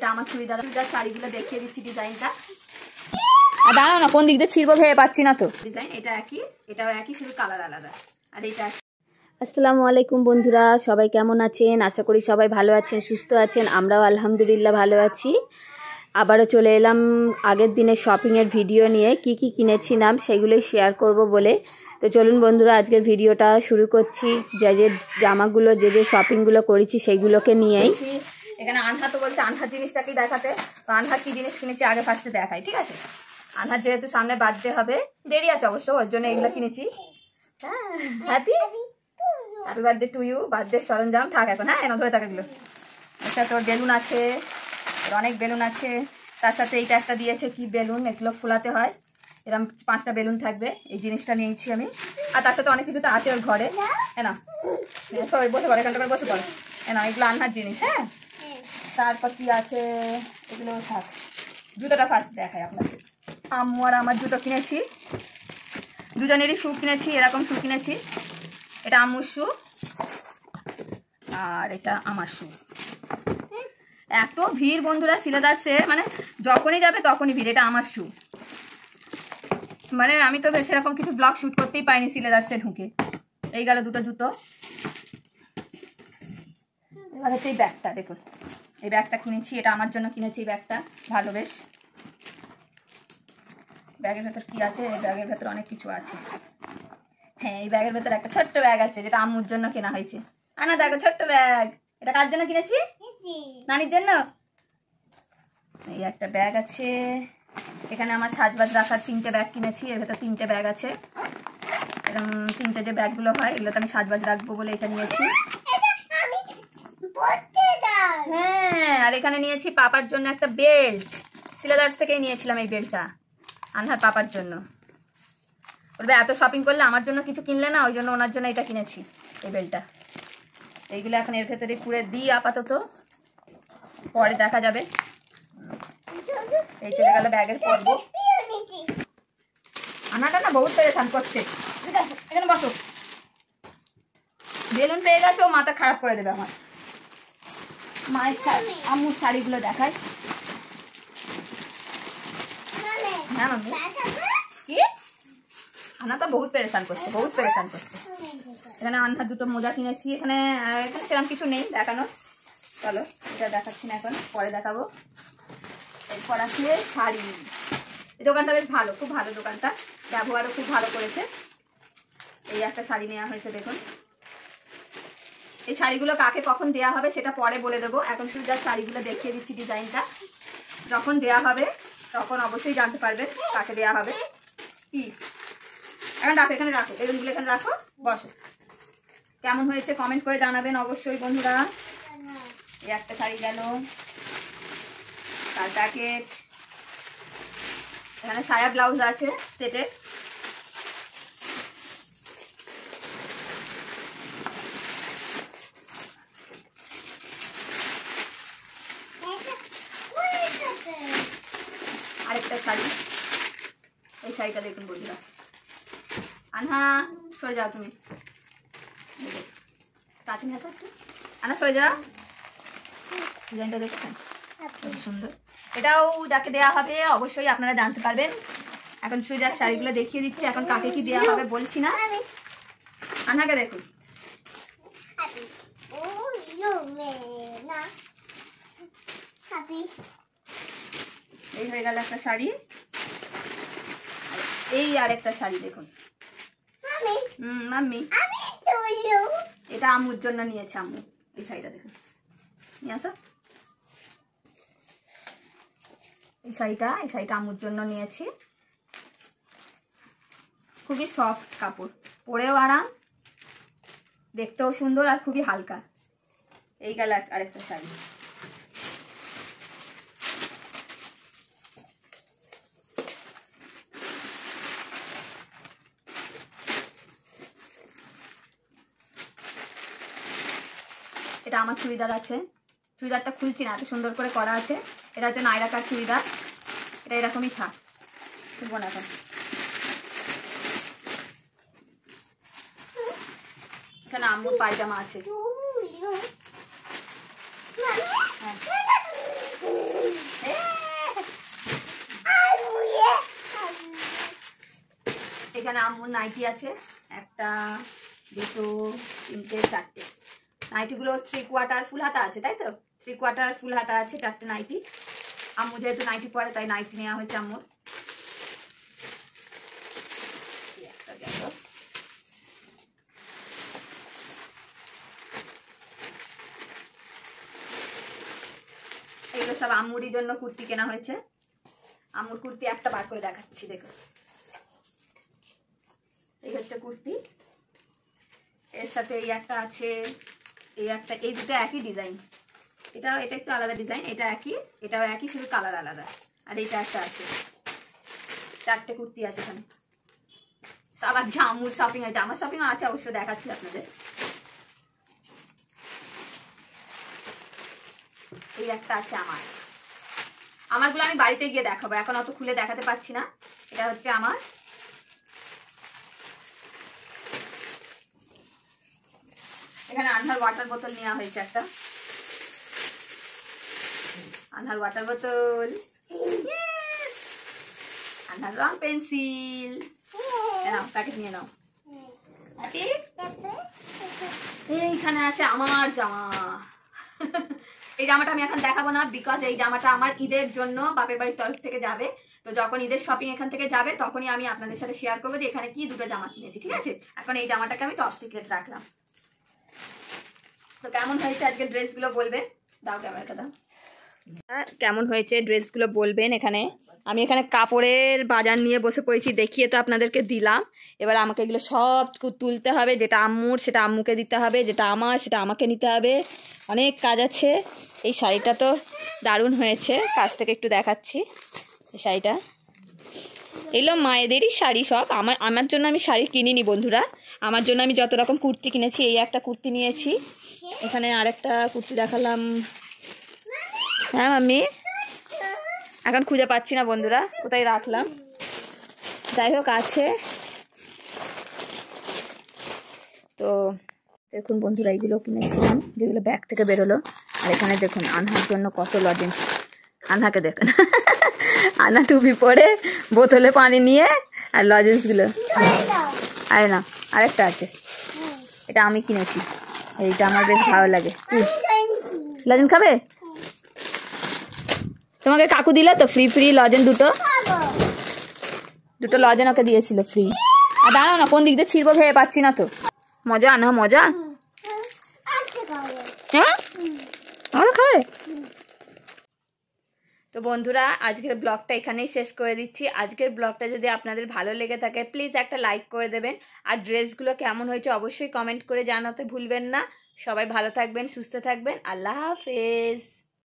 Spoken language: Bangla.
এটা আমার চুড়িদার চুড়িদার শাড়িগুলো দেখিয়ে দিচ্ছি ডিজাইনটা আর দাঁড়ানো কোন দিক দিয়ে ছিড়বো ভেবে পাচ্ছি না তো ডিজাইন এটা একই এটাও একই শুধু কালার আলাদা আর এটা আসসালামু আলাইকুম বন্ধুরা সবাই কেমন আছেন আশা করি সবাই ভালো আছেন সুস্থ আছেন আমরাও আলহামদুলিল্লাহ ভালো আছি আবারও চলে এলাম আগের দিনের শপিংয়ের ভিডিও নিয়ে কি কি কিনেছিলাম সেগুলোই শেয়ার করব বলে তো চলুন বন্ধুরা আজকের ভিডিওটা শুরু করছি যে যে জামাগুলো যে যে শপিংগুলো করেছি সেইগুলোকে নিয়েই এখানে আনহা তো বলছে আনহার জিনিসটাকেই দেখাতে তো আনহা কী জিনিস কিনেছি আগে ফার্স্টে দেখাই ঠিক আছে আনহার যেহেতু সামনে বার্থডে হবে দেরি আছে অবশ্য ওর জন্য এগুলো কিনেছি হ্যাঁ happy happy birthday to you birthday সরঞ্জাম থাক এখন হ্যাঁ এনে ধরে থাকাগুলো আচ্ছা তোর বেলুন আছে তোর অনেক বেলুন আছে তার সাথে এইটা একটা দিয়েছে কি বেলুন এগুলো ফুলাতে হয় এরকম পাঁচটা বেলুন থাকবে এই জিনিসটা নিয়েছি আমি আর তার সাথে অনেক কিছু তো আছে ওর ঘরে হ্যাঁ না সবাই বসে পড়ে এখানটা করে বসে পড়ে হ্যাঁ এগুলো আনহার জিনিস হ্যাঁ তারপর কি আছে এগুলো থাক জুতোটা ফার্স্ট দেখাই আপনাকে আম্মু আর আমার জুতো কিনেছি দুজনেরই শু কিনেছি এরকম শ্যু কিনেছি এটা আম্মুর শু আর এটা আমার শু এত ভিড় বন্ধুরা সিলেদার্সে মানে যখনই যাবে তখনই ভিড় এটা আমার শু মানে আমি তো সেরকম কিছু ব্লগ শ্যুট করতেই পাইনি সিলেদার্সে ঢুকে এই গেল দুটো জুতো এবার হচ্ছে এই ব্যাগটা দেখুন এই ব্যাগটা কিনেছি এটা আমার জন্য কিনেছি এই ব্যাগটা ভালো বেশ ব্যাগের ভেতর কি আছে এই ব্যাগের ভেতর অনেক কিছু আছে হ্যাঁ এই ব্যাগের ভেতর একটা ছোট্ট ব্যাগ আছে যেটা আম্মুর জন্য কেনা হয়েছে আনা দেখো ছোট্ট ব্যাগ এটা কার জন্য কিনেছি নানির জন্য এই একটা ব্যাগ আছে এখানে আমার সাজবাজ রাখার তিনটে ব্যাগ কিনেছি এর ভেতর তিনটে ব্যাগ আছে এরকম তিনটে যে ব্যাগগুলো হয় এগুলো তো আমি সাজবাজ রাখবো বলে এটা নিয়েছি আর এখানে নিয়েছি পাপার জন্য একটা বেল্ট সিলেদার্স থেকেই নিয়েছিলাম এই বেল্টটা আনহার পাপার জন্য বলবে এত শপিং করলে আমার জন্য কিছু কিনলে না ওই জন্য ওনার জন্য এটা কিনেছি এই বেল্টটা এইগুলো এখন এর ভেতরে পুরে দিই আপাতত পরে দেখা যাবে এই চলে গেল ব্যাগের পর্ব আনাটা না বহুত পেরেছান করছে এখানে বসো বেলুন পেয়ে গেছে ও মাথা খারাপ করে দেবে আমার মায়ের শাড়ি আম্মুর শাড়িগুলো দেখাই হ্যাঁ কি তো বহুত করছে বহুত করছে এখানে দুটো মোজা কিনেছি এখানে এখানে সেরকম কিছু নেই দেখানোর চলো এটা না এখন পরে দেখাবো শাড়ি এই দোকানটা বেশ ভালো খুব ভালো দোকানটা ব্যবহারও খুব ভালো করেছে এই একটা শাড়ি নেওয়া হয়েছে দেখুন এই শাড়িগুলো কাকে কখন দেয়া হবে সেটা পরে বলে দেবো এখন শুধু যা শাড়িগুলো দেখিয়ে দিচ্ছি ডিজাইনটা যখন দেয়া হবে তখন অবশ্যই জানতে পারবে কাকে দেয়া হবে কি এখন রাখো এখানে রাখো রুমগুলো এখানে রাখো বসো কেমন হয়েছে কমেন্ট করে জানাবেন অবশ্যই বন্ধুরা হ্যাঁ। এই একটা শাড়ি গেল তার প্যাকেট এখানে সায়া ব্লাউজ আছে সেটের শাড়িটা দেখুন বন্ধুরা আনহা সরে যাও তুমি কাছে আনা সরে যাও ডিজাইনটা দেখছেন আচ্ছা। সুন্দর এটাও যাকে দেওয়া হবে অবশ্যই আপনারা জানতে পারবেন এখন সুইজার শাড়িগুলো দেখিয়ে দিচ্ছি এখন কাকে কি দেওয়া হবে বলছি না আনহাকে দেখুন এই হয়ে গেল একটা শাড়ি এই আর একটা শাড়ি দেখুন হুম এটা আমুর জন্য নিয়েছে আম্মু এই শাড়িটা দেখুন নিয়ে আসো এই শাড়িটা এই শাড়িটা আমুর জন্য নিয়েছি খুবই সফট কাপড় পরেও আরাম দেখতেও সুন্দর আর খুবই হালকা এই গেল আরেকটা শাড়ি এটা আমার চুড়িদার আছে চুড়িদারটা খুলছি না এত সুন্দর করে করা আছে এটা হচ্ছে নাইরাকার চুড়িদার এটা এরকমই থাক খুলবো না এখন এখানে আম্মুর পায়জামা আছে এখানে আম্মুর নাইটি আছে একটা দুটো তিনটে চারটে নাইটিগুলো থ্রি কোয়ার্টার ফুল হাতা আছে তাই তো থ্রি কোয়ার্টার ফুল হাতা আছে চারটে নাইটি আম্মু যেহেতু নাইটি পরে তাই নাইটি নেওয়া হয়েছে আম্মুর এগুলো সব আম্মুরই জন্য কুর্তি কেনা হয়েছে আম্মুর কুর্তি একটা বার করে দেখাচ্ছি দেখো এই হচ্ছে কুর্তি এর সাথে এই একটা আছে এই একটা এই দুটো একই ডিজাইন এটাও এটা একটু আলাদা ডিজাইন এটা একই এটাও একই শুধু কালার আলাদা আর এটা একটা আছে চারটে কুর্তি আছে এখানে আবার জামুর শপিং আছে আমার শপিং আছে অবশ্য দেখাচ্ছি আপনাদের এই একটা আছে আমার আমারগুলো আমি বাড়িতে গিয়ে দেখাবো এখন অত খুলে দেখাতে পারছি না এটা হচ্ছে আমার এখানে আনহার ওয়াটার বোতল নেওয়া হয়েছে একটা আনহার ওয়াটার বোতল আনহার রং পেন্সিল প্যাকেট নিয়ে নাও এইখানে আছে আমার জামা এই জামাটা আমি এখন দেখাবো না বিকজ এই জামাটা আমার ঈদের জন্য বাপের বাড়ির তরফ থেকে যাবে তো যখন ঈদের শপিং এখান থেকে যাবে তখনই আমি আপনাদের সাথে শেয়ার করবো যে এখানে কি দুটো জামা কিনেছি ঠিক আছে এখন এই জামাটাকে আমি টপ সিক্রেট রাখলাম তো কেমন হয়েছে আজকে ড্রেসগুলো বলবেন দাও ক্যামেরাটা দাও হ্যাঁ, কেমন হয়েছে ড্রেসগুলো বলবেন এখানে আমি এখানে কাপড়ের বাজার নিয়ে বসে পড়েছি দেখিয়ে তো আপনাদেরকে দিলাম এবার আমাকে এগুলো সব তুলতে হবে যেটা আম্মুর সেটা আম্মুকে দিতে হবে যেটা আমার সেটা আমাকে নিতে হবে অনেক কাজ আছে এই শাড়িটা তো দারুণ হয়েছে কাছ থেকে একটু দেখাচ্ছি এই শাড়িটা এগুলো মায়েদেরই শাড়ি সব আমার আমার জন্য আমি শাড়ি কিনিনি বন্ধুরা আমার জন্য আমি যত রকম কুর্তি কিনেছি এই একটা কুর্তি নিয়েছি এখানে আরেকটা কুর্তি দেখালাম হ্যাঁ মাম্মি এখন খুঁজে পাচ্ছি না বন্ধুরা কোথায় রাখলাম যাই হোক আছে তো দেখুন বন্ধুরা এইগুলো কিনেছিলাম যেগুলো ব্যাগ থেকে বেরোলো আর এখানে দেখুন আনহার জন্য কত লজেন্স আনহাকে দেখুন আনা টুপি পরে বোতলে পানি নিয়ে আর লজেন্সগুলো আয় না আরেকটা আছে এটা আমি কিনেছি এইটা আমার বেশ ভালো লাগে লজেন খাবে তোমাকে কাকু দিল তো ফ্রি ফ্রি লজেন দুটো দুটো লজেন ওকে দিয়েছিল ফ্রি আর দাঁড়াও না কোন দিক দিয়ে ছিড়বো ভেবে পাচ্ছি না তো মজা না মজা বন্ধুরা আজকের ব্লগটা এখানেই শেষ করে দিচ্ছি আজকের ব্লগটা যদি আপনাদের ভালো লেগে থাকে প্লিজ একটা লাইক করে দেবেন আর ড্রেসগুলো কেমন হয়েছে অবশ্যই কমেন্ট করে জানাতে ভুলবেন না সবাই ভালো থাকবেন সুস্থ থাকবেন আল্লাহ হাফেজ